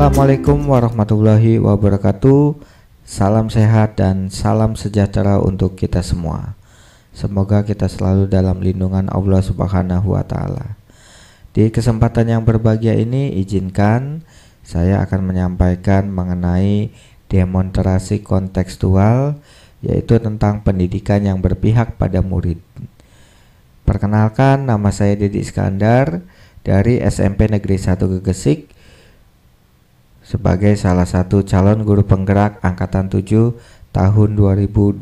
Assalamualaikum warahmatullahi wabarakatuh. Salam sehat dan salam sejahtera untuk kita semua. Semoga kita selalu dalam lindungan Allah Subhanahu wa taala. Di kesempatan yang berbahagia ini izinkan saya akan menyampaikan mengenai demonstrasi kontekstual yaitu tentang pendidikan yang berpihak pada murid. Perkenalkan nama saya Deddy Iskandar dari SMP Negeri 1 Gegesik sebagai salah satu calon guru penggerak angkatan 7 tahun 2022.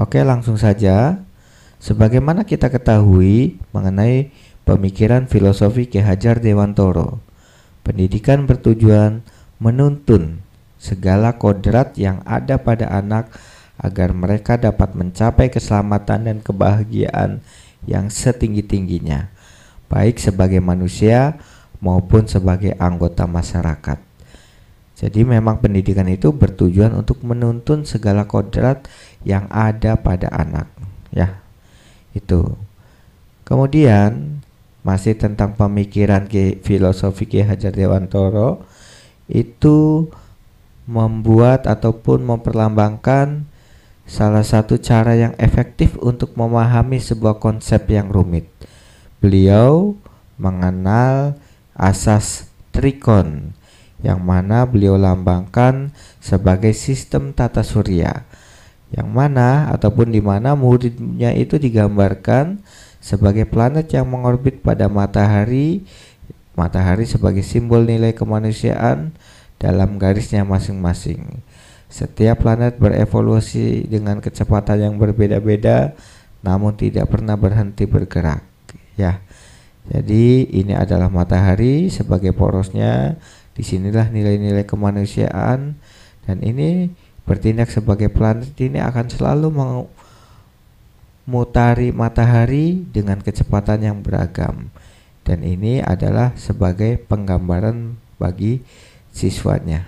Oke, langsung saja. Sebagaimana kita ketahui mengenai pemikiran filosofi Ki Hajar Dewantoro, pendidikan bertujuan menuntun segala kodrat yang ada pada anak agar mereka dapat mencapai keselamatan dan kebahagiaan yang setinggi-tingginya, baik sebagai manusia maupun sebagai anggota masyarakat. Jadi memang pendidikan itu bertujuan untuk menuntun segala kodrat yang ada pada anak, ya. Itu. Kemudian masih tentang pemikiran ke filosofi Ki Hajar Dewantoro itu membuat ataupun memperlambangkan salah satu cara yang efektif untuk memahami sebuah konsep yang rumit. Beliau mengenal asas trikon yang mana beliau lambangkan sebagai sistem tata surya yang mana ataupun di mana muridnya itu digambarkan sebagai planet yang mengorbit pada matahari matahari sebagai simbol nilai kemanusiaan dalam garisnya masing-masing setiap planet berevolusi dengan kecepatan yang berbeda-beda namun tidak pernah berhenti bergerak ya jadi ini adalah matahari sebagai porosnya. Disinilah nilai-nilai kemanusiaan dan ini bertindak sebagai planet ini akan selalu memutari matahari dengan kecepatan yang beragam. Dan ini adalah sebagai penggambaran bagi siswanya.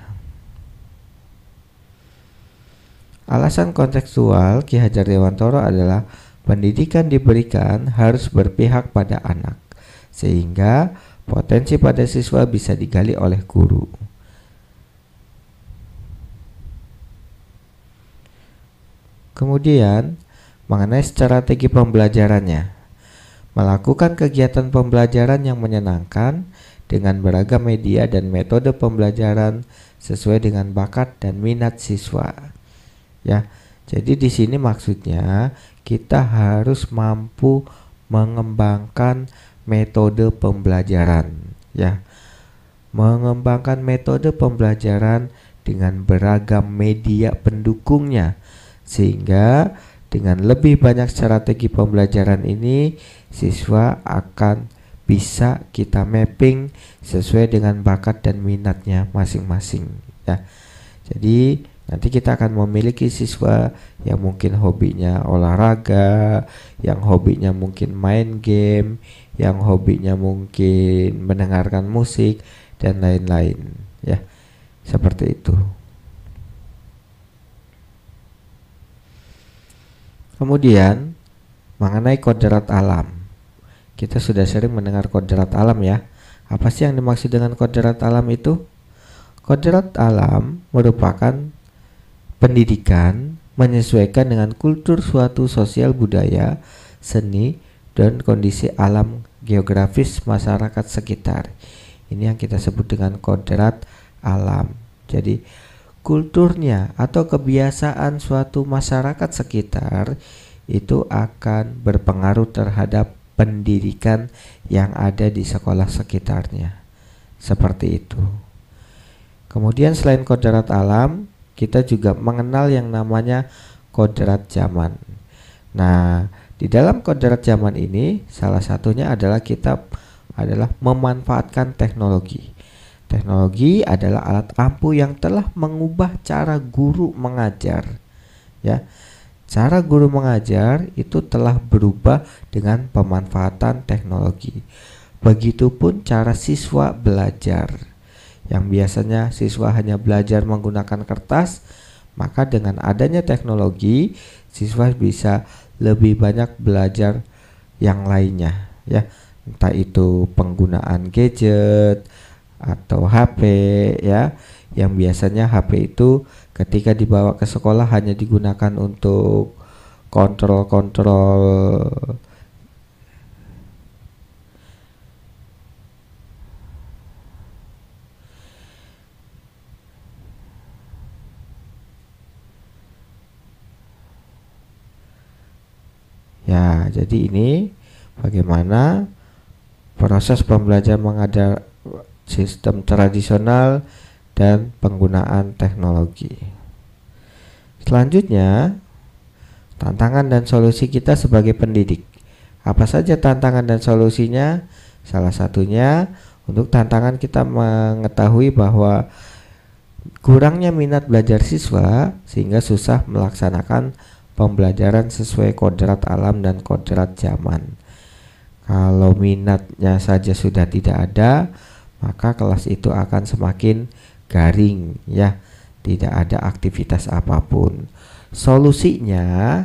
Alasan kontekstual Ki Hajar Dewantoro adalah pendidikan diberikan harus berpihak pada anak sehingga potensi pada siswa bisa digali oleh guru. Kemudian, mengenai strategi pembelajarannya. Melakukan kegiatan pembelajaran yang menyenangkan dengan beragam media dan metode pembelajaran sesuai dengan bakat dan minat siswa. Ya, jadi di sini maksudnya kita harus mampu mengembangkan metode pembelajaran ya. Mengembangkan metode pembelajaran dengan beragam media pendukungnya sehingga dengan lebih banyak strategi pembelajaran ini siswa akan bisa kita mapping sesuai dengan bakat dan minatnya masing-masing ya. Jadi nanti kita akan memiliki siswa yang mungkin hobinya olahraga, yang hobinya mungkin main game, yang hobinya mungkin mendengarkan musik dan lain-lain ya seperti itu kemudian mengenai kodrat alam kita sudah sering mendengar kodrat alam ya apa sih yang dimaksud dengan kodrat alam itu kodrat alam merupakan pendidikan menyesuaikan dengan kultur suatu sosial budaya seni dan kondisi alam geografis masyarakat sekitar. Ini yang kita sebut dengan kodrat alam. Jadi kulturnya atau kebiasaan suatu masyarakat sekitar itu akan berpengaruh terhadap pendidikan yang ada di sekolah sekitarnya. Seperti itu. Kemudian selain kodrat alam, kita juga mengenal yang namanya kodrat zaman. Nah, di dalam kodrat zaman ini, salah satunya adalah kita adalah memanfaatkan teknologi. Teknologi adalah alat ampuh yang telah mengubah cara guru mengajar. Ya. Cara guru mengajar itu telah berubah dengan pemanfaatan teknologi. Begitupun cara siswa belajar. Yang biasanya siswa hanya belajar menggunakan kertas, maka dengan adanya teknologi, siswa bisa lebih banyak belajar yang lainnya ya entah itu penggunaan gadget atau HP ya yang biasanya HP itu ketika dibawa ke sekolah hanya digunakan untuk kontrol-kontrol Ya, jadi ini bagaimana proses pembelajaran mengajar sistem tradisional dan penggunaan teknologi. Selanjutnya, tantangan dan solusi kita sebagai pendidik. Apa saja tantangan dan solusinya? Salah satunya untuk tantangan kita mengetahui bahwa kurangnya minat belajar siswa sehingga susah melaksanakan pembelajaran sesuai kodrat alam dan kodrat zaman. Kalau minatnya saja sudah tidak ada, maka kelas itu akan semakin garing ya, tidak ada aktivitas apapun. Solusinya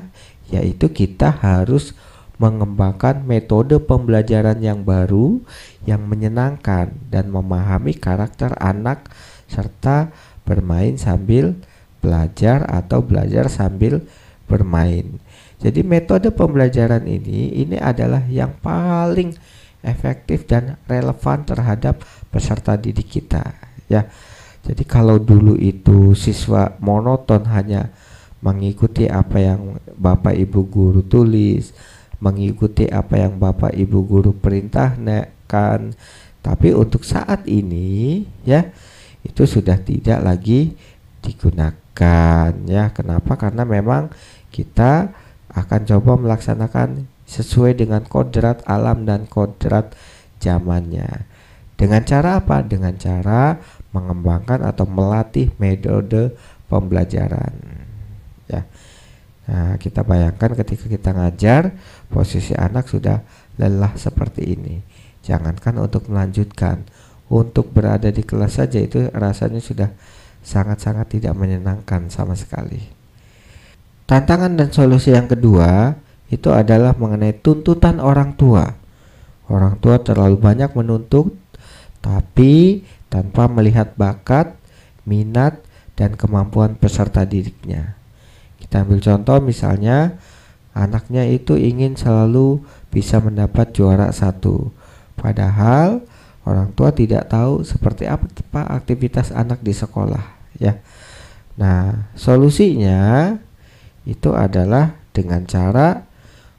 yaitu kita harus mengembangkan metode pembelajaran yang baru yang menyenangkan dan memahami karakter anak serta bermain sambil belajar atau belajar sambil bermain. Jadi metode pembelajaran ini ini adalah yang paling efektif dan relevan terhadap peserta didik kita ya. Jadi kalau dulu itu siswa monoton hanya mengikuti apa yang Bapak Ibu guru tulis, mengikuti apa yang Bapak Ibu guru perintahkan. Tapi untuk saat ini ya itu sudah tidak lagi digunakan ya. Kenapa? Karena memang kita akan coba melaksanakan sesuai dengan kodrat alam dan kodrat zamannya. Dengan cara apa? Dengan cara mengembangkan atau melatih metode pembelajaran. Ya. Nah, kita bayangkan ketika kita ngajar, posisi anak sudah lelah seperti ini. Jangankan untuk melanjutkan, untuk berada di kelas saja itu rasanya sudah sangat-sangat tidak menyenangkan sama sekali. Tantangan dan solusi yang kedua itu adalah mengenai tuntutan orang tua. Orang tua terlalu banyak menuntut, tapi tanpa melihat bakat, minat, dan kemampuan peserta didiknya. Kita ambil contoh misalnya anaknya itu ingin selalu bisa mendapat juara satu, padahal orang tua tidak tahu seperti apa aktivitas anak di sekolah. Ya, nah solusinya itu adalah dengan cara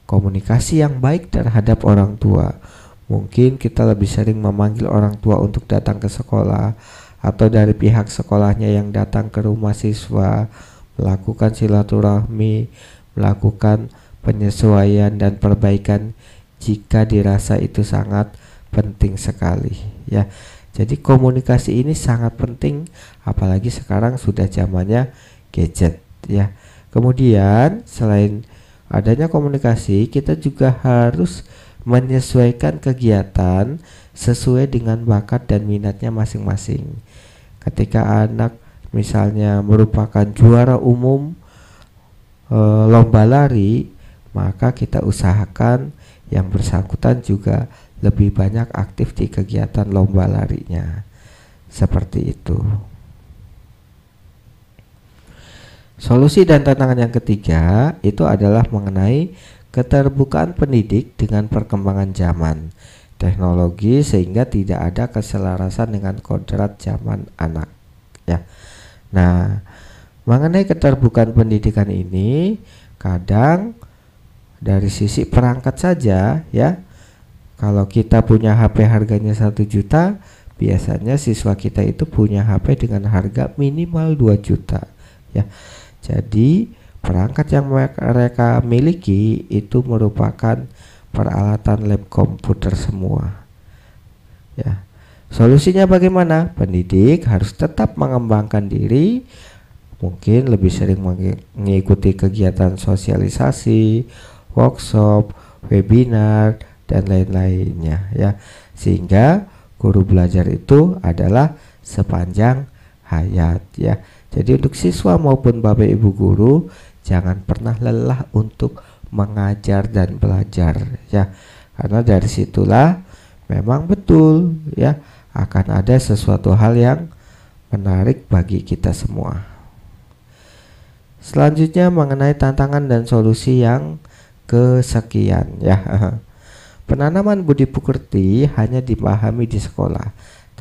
komunikasi yang baik terhadap orang tua. Mungkin kita lebih sering memanggil orang tua untuk datang ke sekolah atau dari pihak sekolahnya yang datang ke rumah siswa, melakukan silaturahmi, melakukan penyesuaian dan perbaikan jika dirasa itu sangat penting sekali ya. Jadi komunikasi ini sangat penting apalagi sekarang sudah zamannya gadget ya. Kemudian, selain adanya komunikasi, kita juga harus menyesuaikan kegiatan sesuai dengan bakat dan minatnya masing-masing. Ketika anak misalnya merupakan juara umum e, lomba lari, maka kita usahakan yang bersangkutan juga lebih banyak aktif di kegiatan lomba larinya. Seperti itu. Solusi dan tantangan yang ketiga itu adalah mengenai keterbukaan pendidik dengan perkembangan zaman teknologi sehingga tidak ada keselarasan dengan kodrat zaman anak ya. Nah, mengenai keterbukaan pendidikan ini kadang dari sisi perangkat saja ya. Kalau kita punya HP harganya 1 juta, biasanya siswa kita itu punya HP dengan harga minimal 2 juta ya. Jadi perangkat yang mereka miliki itu merupakan peralatan lab komputer semua. Ya. Solusinya bagaimana? Pendidik harus tetap mengembangkan diri, mungkin lebih sering mengikuti kegiatan sosialisasi, workshop, webinar dan lain-lainnya ya. Sehingga guru belajar itu adalah sepanjang hayat ya. Jadi untuk siswa maupun Bapak Ibu guru jangan pernah lelah untuk mengajar dan belajar ya. Karena dari situlah memang betul ya akan ada sesuatu hal yang menarik bagi kita semua. Selanjutnya mengenai tantangan dan solusi yang kesekian ya. Penanaman budi pekerti hanya dipahami di sekolah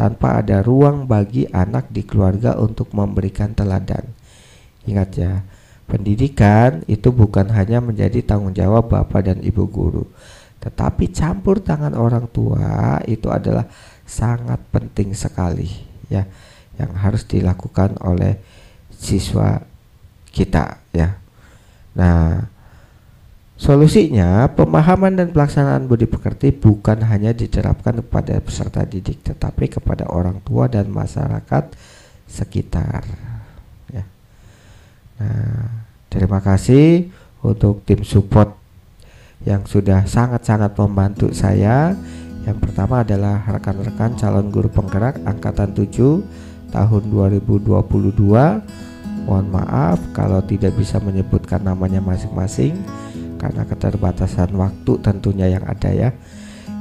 tanpa ada ruang bagi anak di keluarga untuk memberikan teladan. Ingat ya, pendidikan itu bukan hanya menjadi tanggung jawab bapak dan ibu guru, tetapi campur tangan orang tua itu adalah sangat penting sekali ya yang harus dilakukan oleh siswa kita ya. Nah, Solusinya, pemahaman dan pelaksanaan budi pekerti bukan hanya diterapkan kepada peserta didik, tetapi kepada orang tua dan masyarakat sekitar. Ya. Nah, terima kasih untuk tim support yang sudah sangat-sangat membantu saya. Yang pertama adalah rekan-rekan calon guru penggerak angkatan 7 tahun 2022. Mohon maaf kalau tidak bisa menyebutkan namanya masing-masing karena keterbatasan waktu tentunya yang ada ya.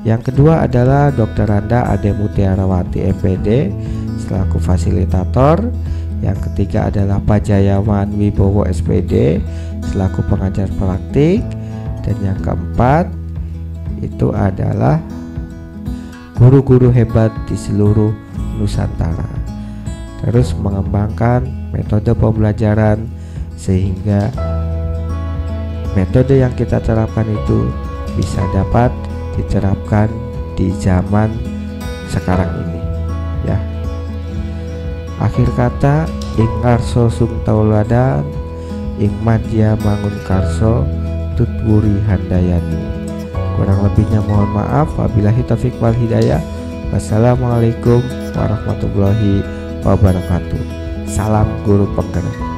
Yang kedua adalah Dr. Randa Ade Mutiarawati MPD selaku fasilitator. Yang ketiga adalah Pak Jayawan Wibowo SPD selaku pengajar praktik dan yang keempat itu adalah guru-guru hebat di seluruh Nusantara. Terus mengembangkan metode pembelajaran sehingga metode yang kita terapkan itu bisa dapat diterapkan di zaman sekarang ini ya akhir kata ingarso sum tauladan ingmadya mangun karso tutwuri handayani kurang lebihnya mohon maaf apabila kita wal hidayah wassalamualaikum warahmatullahi wabarakatuh salam guru penggerak